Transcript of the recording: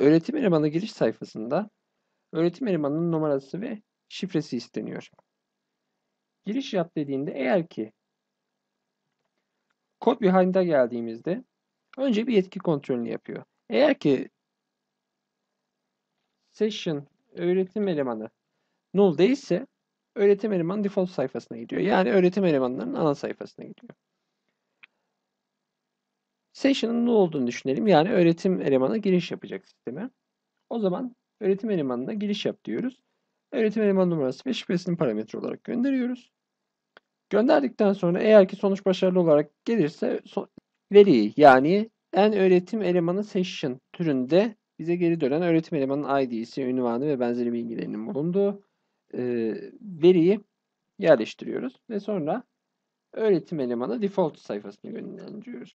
Öğretim elemanı giriş sayfasında öğretim elemanının numarası ve şifresi isteniyor. Giriş yap dediğinde eğer ki kod behind'a geldiğimizde önce bir yetki kontrolünü yapıyor. Eğer ki session öğretim elemanı null değilse öğretim elemanı default sayfasına gidiyor. Yani öğretim elemanlarının ana sayfasına gidiyor. Session'ın ne olduğunu düşünelim. Yani öğretim elemanına giriş yapacak sisteme. O zaman öğretim elemanına giriş yap diyoruz. Öğretim eleman numarası ve şifresini parametre olarak gönderiyoruz. Gönderdikten sonra eğer ki sonuç başarılı olarak gelirse so veri yani en öğretim elemanı session türünde bize geri dönen öğretim elemanın ID'si, ünvanı ve benzeri bilgilerinin bulunduğu e, veriyi yerleştiriyoruz ve sonra öğretim elemanı default sayfasına yönlendiriyoruz.